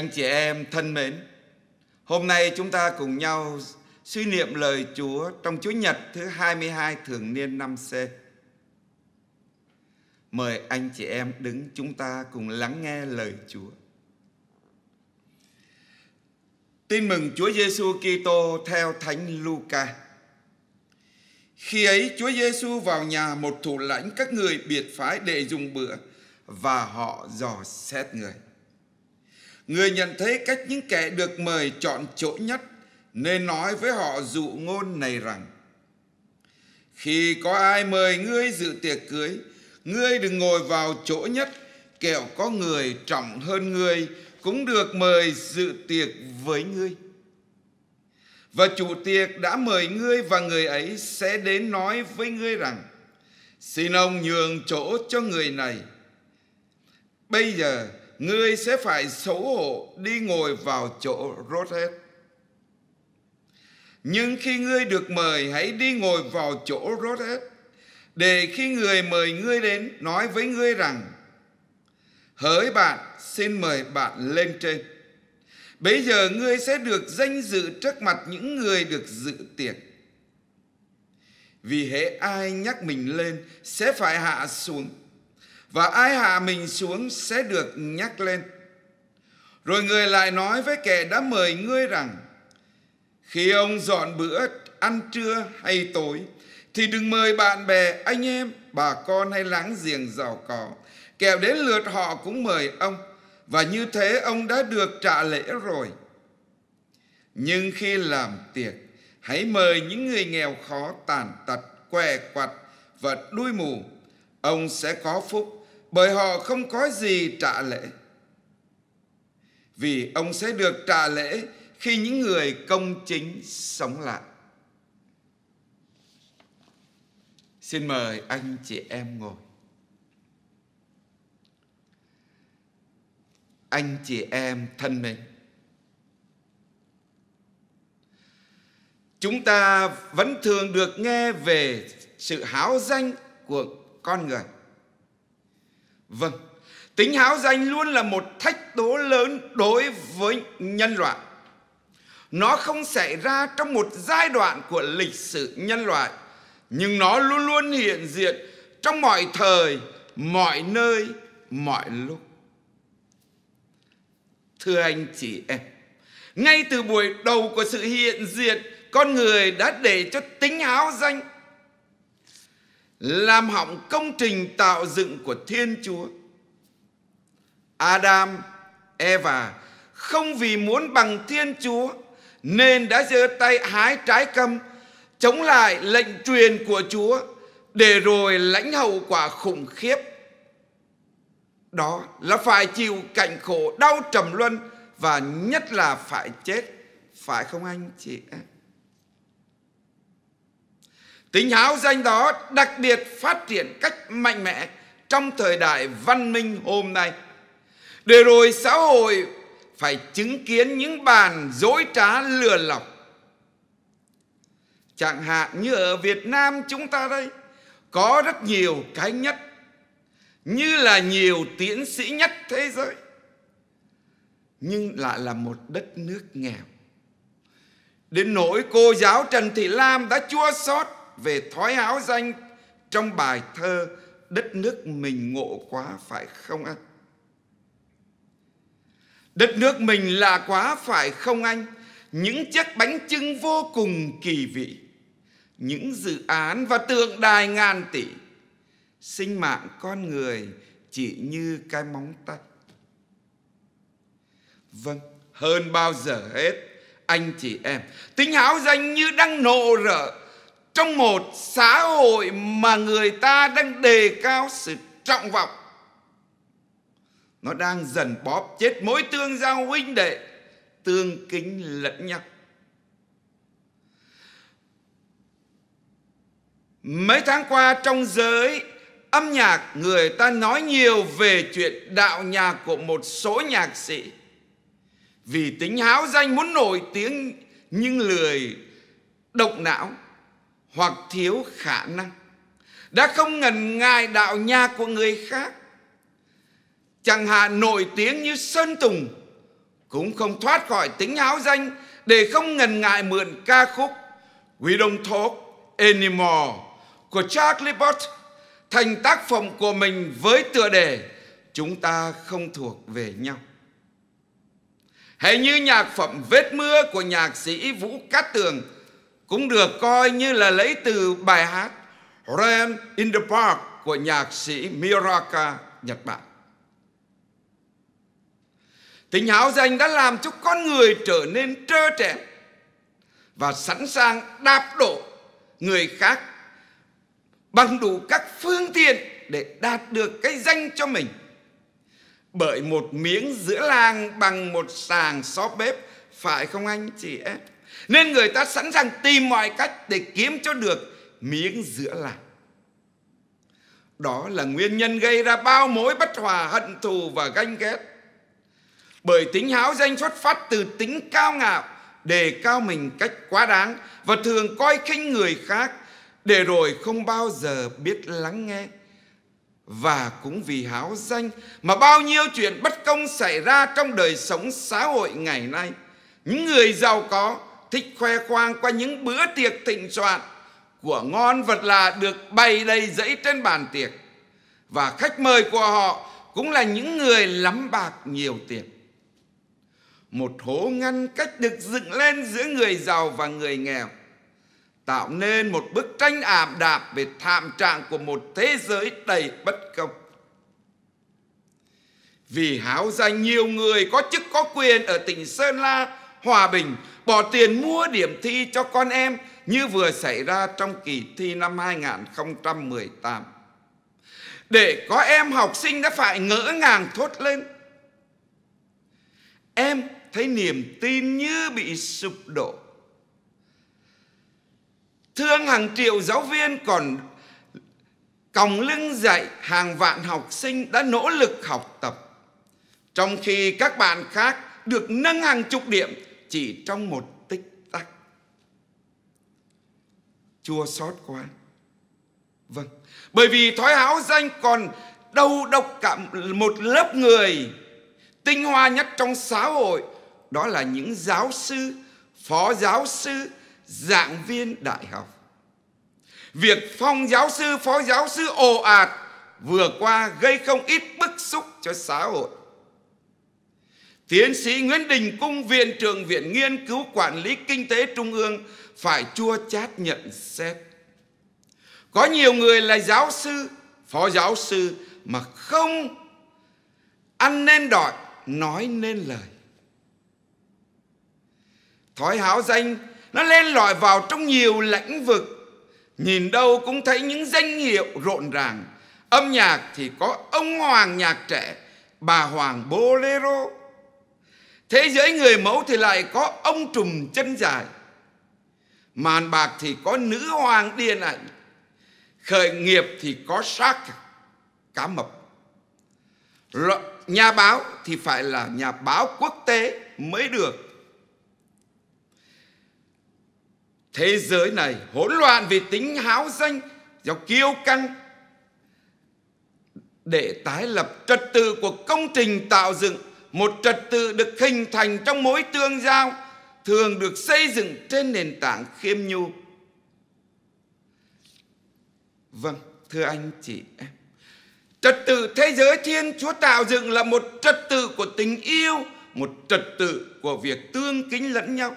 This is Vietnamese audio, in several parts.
Anh chị em thân mến, hôm nay chúng ta cùng nhau suy niệm lời Chúa trong Chúa Nhật thứ 22 thường niên năm C. Mời anh chị em đứng chúng ta cùng lắng nghe lời Chúa. Tin mừng Chúa Giêsu Kitô theo Thánh Luca. Khi ấy Chúa Giêsu vào nhà một thủ lãnh các người biệt phái để dùng bữa và họ dò xét người. Người nhận thấy cách những kẻ được mời chọn chỗ nhất nên nói với họ dụ ngôn này rằng Khi có ai mời ngươi dự tiệc cưới Ngươi đừng ngồi vào chỗ nhất Kẻo có người trọng hơn ngươi Cũng được mời dự tiệc với ngươi Và chủ tiệc đã mời ngươi và người ấy sẽ đến nói với ngươi rằng Xin ông nhường chỗ cho người này Bây giờ Ngươi sẽ phải xấu hổ đi ngồi vào chỗ rốt hết. Nhưng khi ngươi được mời hãy đi ngồi vào chỗ rốt hết. Để khi người mời ngươi đến nói với ngươi rằng Hỡi bạn, xin mời bạn lên trên. Bây giờ ngươi sẽ được danh dự trước mặt những người được dự tiệc. Vì hễ ai nhắc mình lên sẽ phải hạ xuống và ai hạ mình xuống sẽ được nhắc lên. Rồi người lại nói với kẻ đã mời ngươi rằng, khi ông dọn bữa ăn trưa hay tối, thì đừng mời bạn bè, anh em, bà con hay láng giềng giàu có. Kẻo đến lượt họ cũng mời ông, và như thế ông đã được trả lễ rồi. Nhưng khi làm tiệc, hãy mời những người nghèo khó, tàn tật, què quặt và đuôi mù. Ông sẽ có phúc bởi họ không có gì trả lễ. Vì ông sẽ được trả lễ khi những người công chính sống lại. Xin mời anh chị em ngồi. Anh chị em thân mến. Chúng ta vẫn thường được nghe về sự háo danh của con người Vâng, tính háo danh luôn là một thách đố lớn đối với nhân loại. Nó không xảy ra trong một giai đoạn của lịch sử nhân loại, nhưng nó luôn luôn hiện diện trong mọi thời, mọi nơi, mọi lúc. Thưa anh chị em, ngay từ buổi đầu của sự hiện diện, con người đã để cho tính háo danh làm hỏng công trình tạo dựng của Thiên Chúa. Adam, Eva không vì muốn bằng Thiên Chúa nên đã giơ tay hái trái câm chống lại lệnh truyền của Chúa để rồi lãnh hậu quả khủng khiếp. Đó là phải chịu cảnh khổ đau trầm luân và nhất là phải chết. Phải không anh chị em? Tính háo danh đó đặc biệt phát triển cách mạnh mẽ trong thời đại văn minh hôm nay. Để rồi xã hội phải chứng kiến những bàn dối trá lừa lọc. Chẳng hạn như ở Việt Nam chúng ta đây có rất nhiều cái nhất như là nhiều tiến sĩ nhất thế giới nhưng lại là một đất nước nghèo. Đến nỗi cô giáo Trần Thị Lam đã chua xót về thói háo danh trong bài thơ Đất nước mình ngộ quá phải không anh? Đất nước mình là quá phải không anh? Những chiếc bánh trưng vô cùng kỳ vị, những dự án và tượng đài ngàn tỷ, sinh mạng con người chỉ như cái móng tay. Vâng, hơn bao giờ hết, anh chị em, tính háo danh như đang nộ rợ trong một xã hội mà người ta đang đề cao sự trọng vọng nó đang dần bóp chết mối tương giao huynh đệ tương kính lẫn nhau mấy tháng qua trong giới âm nhạc người ta nói nhiều về chuyện đạo nhạc của một số nhạc sĩ vì tính háo danh muốn nổi tiếng nhưng lười động não hoặc thiếu khả năng đã không ngần ngại đạo nha của người khác chẳng hạn nổi tiếng như sơn tùng cũng không thoát khỏi tính háo danh để không ngần ngại mượn ca khúc We Don't Talk Anymore của Charlie Bott thành tác phẩm của mình với tựa đề Chúng ta không thuộc về nhau. Hay như nhạc phẩm Vết Mưa của nhạc sĩ Vũ Cát Tường – cũng được coi như là lấy từ bài hát Rain in the Park của nhạc sĩ Miraka Nhật Bản. Tình háo danh đã làm cho con người trở nên trơ trẽn và sẵn sàng đạp đổ người khác bằng đủ các phương tiện để đạt được cái danh cho mình. Bởi một miếng giữa làng bằng một sàng xó bếp, phải không anh chị em? Nên người ta sẵn sàng tìm mọi cách để kiếm cho được miếng giữa lại. Đó là nguyên nhân gây ra bao mối bất hòa, hận thù và ganh ghét. Bởi tính háo danh xuất phát từ tính cao ngạo, đề cao mình cách quá đáng và thường coi khinh người khác để rồi không bao giờ biết lắng nghe. Và cũng vì háo danh mà bao nhiêu chuyện bất công xảy ra trong đời sống xã hội ngày nay. Những người giàu có thích khoe khoang qua những bữa tiệc thịnh soạn của ngon vật lạ được bày đầy dẫy trên bàn tiệc và khách mời của họ cũng là những người lắm bạc nhiều tiền một hố ngăn cách được dựng lên giữa người giàu và người nghèo tạo nên một bức tranh ảm đạm về thảm trạng của một thế giới đầy bất công vì háo danh nhiều người có chức có quyền ở tỉnh Sơn La hòa bình, bỏ tiền mua điểm thi cho con em như vừa xảy ra trong kỳ thi năm 2018. Để có em học sinh đã phải ngỡ ngàng thốt lên. Em thấy niềm tin như bị sụp đổ. Thương hàng triệu giáo viên còn còng lưng dạy hàng vạn học sinh đã nỗ lực học tập. Trong khi các bạn khác được nâng hàng chục điểm chỉ trong một tích tắc chua xót quá vâng bởi vì thói háo danh còn đầu độc cả một lớp người tinh hoa nhất trong xã hội đó là những giáo sư phó giáo sư giảng viên đại học việc phong giáo sư phó giáo sư ồ ạt vừa qua gây không ít bức xúc cho xã hội Tiến sĩ Nguyễn Đình Cung, Viện trưởng Viện Nghiên cứu Quản lý Kinh tế Trung ương phải chua chát nhận xét. Có nhiều người là giáo sư, phó giáo sư mà không ăn nên đòi, nói nên lời. Thói háo danh nó lên lỏi vào trong nhiều lĩnh vực. Nhìn đâu cũng thấy những danh hiệu rộn ràng. Âm nhạc thì có ông Hoàng nhạc trẻ, bà Hoàng Bolero, Thế giới người mẫu thì lại có ông trùm chân dài Màn bạc thì có nữ hoàng điên ảnh Khởi nghiệp thì có xác cá mập Nhà báo thì phải là nhà báo quốc tế mới được Thế giới này hỗn loạn vì tính háo danh Do kiêu căng Để tái lập trật tự của công trình tạo dựng một trật tự được hình thành trong mối tương giao thường được xây dựng trên nền tảng khiêm nhu. Vâng, thưa anh chị em. Trật tự thế giới thiên Chúa tạo dựng là một trật tự của tình yêu, một trật tự của việc tương kính lẫn nhau.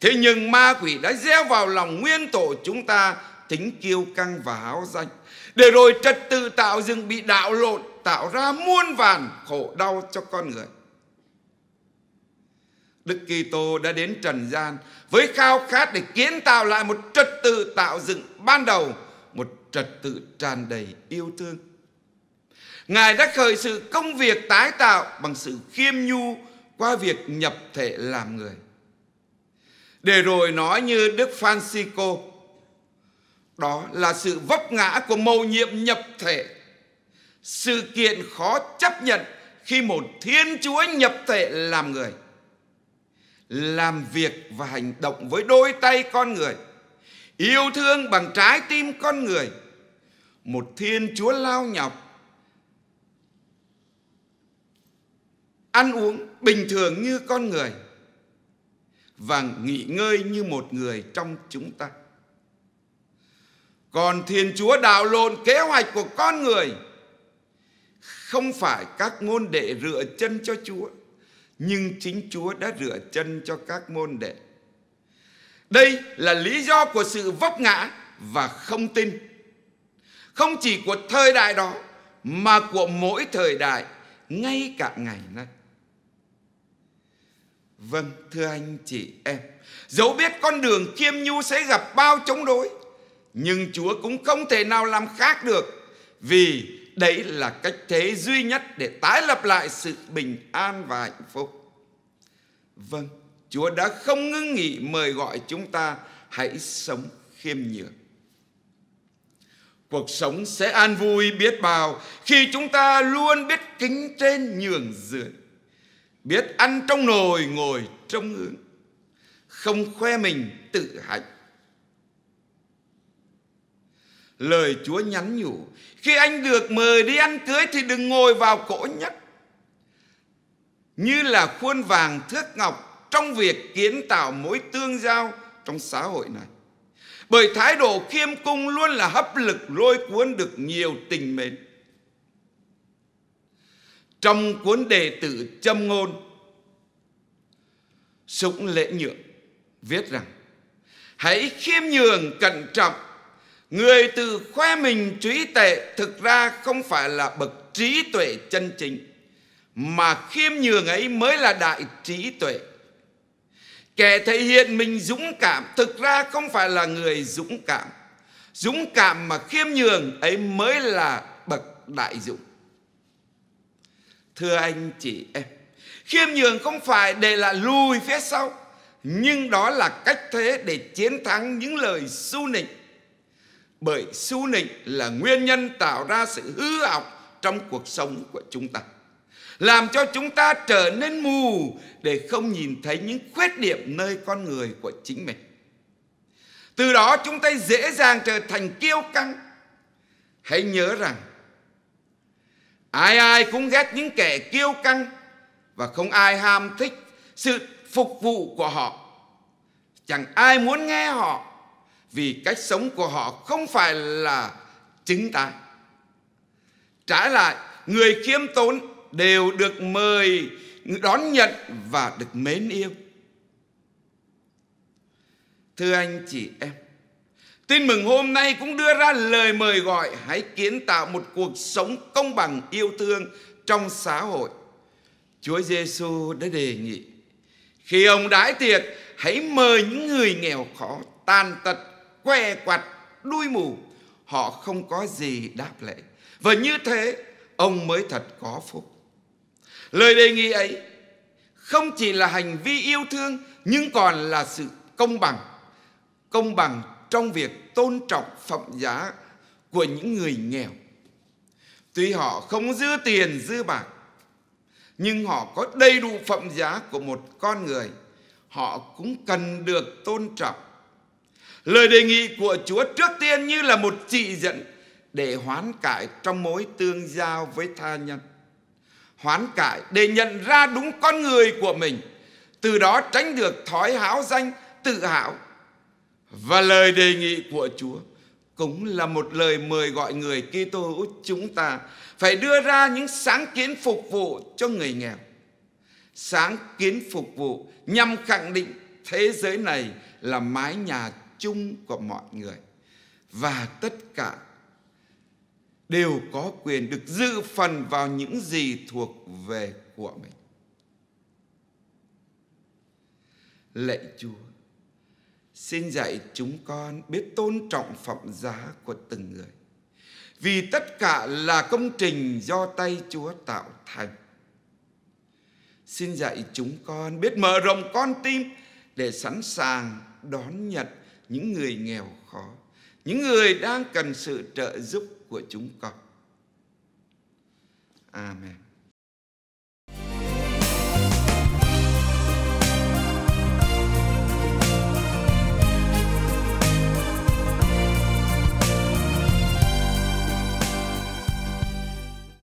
Thế nhưng ma quỷ đã gieo vào lòng nguyên tổ chúng ta tính kiêu căng và háo danh. Để rồi trật tự tạo dựng bị đạo lộn, tạo ra muôn vàn khổ đau cho con người. Đức Kitô đã đến trần gian với khao khát để kiến tạo lại một trật tự tạo dựng ban đầu, một trật tự tràn đầy yêu thương. Ngài đã khởi sự công việc tái tạo bằng sự khiêm nhu qua việc nhập thể làm người. Để rồi nói như Đức Francisco, đó là sự vấp ngã của mầu nhiệm nhập thể. Sự kiện khó chấp nhận khi một Thiên Chúa nhập thể làm người – làm việc và hành động với đôi tay con người yêu thương bằng trái tim con người một thiên chúa lao nhọc ăn uống bình thường như con người và nghỉ ngơi như một người trong chúng ta còn thiên chúa đảo lộn kế hoạch của con người không phải các ngôn đệ rửa chân cho chúa nhưng chính Chúa đã rửa chân cho các môn đệ. Đây là lý do của sự vấp ngã và không tin. Không chỉ của thời đại đó mà của mỗi thời đại ngay cả ngày nay. Vâng, thưa anh chị em, dẫu biết con đường kiêm nhu sẽ gặp bao chống đối, nhưng Chúa cũng không thể nào làm khác được vì đấy là cách thế duy nhất để tái lập lại sự bình an và hạnh phúc. Vâng, Chúa đã không ngưng nghỉ mời gọi chúng ta hãy sống khiêm nhường. Cuộc sống sẽ an vui biết bao khi chúng ta luôn biết kính trên nhường dưới, biết ăn trong nồi ngồi trong ngưỡng, không khoe mình tự hạnh Lời Chúa nhắn nhủ Khi anh được mời đi ăn cưới Thì đừng ngồi vào cỗ nhất Như là khuôn vàng thước ngọc Trong việc kiến tạo mối tương giao Trong xã hội này Bởi thái độ khiêm cung Luôn là hấp lực lôi cuốn được nhiều tình mến Trong cuốn đề tử châm ngôn Sũng lễ nhượng viết rằng Hãy khiêm nhường cẩn trọng Người tự khoe mình trí tệ thực ra không phải là bậc trí tuệ chân chính mà khiêm nhường ấy mới là đại trí tuệ. Kẻ thể hiện mình dũng cảm thực ra không phải là người dũng cảm. Dũng cảm mà khiêm nhường ấy mới là bậc đại dũng. Thưa anh chị em, khiêm nhường không phải để là lùi phía sau, nhưng đó là cách thế để chiến thắng những lời su nịnh bởi su nịnh là nguyên nhân tạo ra sự hư hỏng trong cuộc sống của chúng ta làm cho chúng ta trở nên mù để không nhìn thấy những khuyết điểm nơi con người của chính mình từ đó chúng ta dễ dàng trở thành kiêu căng hãy nhớ rằng ai ai cũng ghét những kẻ kiêu căng và không ai ham thích sự phục vụ của họ chẳng ai muốn nghe họ vì cách sống của họ không phải là chính ta. Trái lại, người khiêm tốn đều được mời đón nhận và được mến yêu. Thưa anh chị em, tin mừng hôm nay cũng đưa ra lời mời gọi hãy kiến tạo một cuộc sống công bằng yêu thương trong xã hội. Chúa Giêsu đã đề nghị khi ông đãi tiệc hãy mời những người nghèo khó, tàn tật, què quặt đuôi mù họ không có gì đáp lễ và như thế ông mới thật có phúc lời đề nghị ấy không chỉ là hành vi yêu thương nhưng còn là sự công bằng công bằng trong việc tôn trọng phẩm giá của những người nghèo tuy họ không dư tiền dư bạc nhưng họ có đầy đủ phẩm giá của một con người họ cũng cần được tôn trọng Lời đề nghị của Chúa trước tiên như là một chỉ dẫn để hoán cải trong mối tương giao với tha nhân. Hoán cải để nhận ra đúng con người của mình, từ đó tránh được thói háo danh, tự hào. Và lời đề nghị của Chúa cũng là một lời mời gọi người Kitô hữu chúng ta phải đưa ra những sáng kiến phục vụ cho người nghèo. Sáng kiến phục vụ nhằm khẳng định thế giới này là mái nhà chung của mọi người và tất cả đều có quyền được dự phần vào những gì thuộc về của mình. Lạy Chúa, xin dạy chúng con biết tôn trọng phẩm giá của từng người. Vì tất cả là công trình do tay Chúa tạo thành. Xin dạy chúng con biết mở rộng con tim để sẵn sàng đón nhận những người nghèo khó, những người đang cần sự trợ giúp của chúng con. Amen.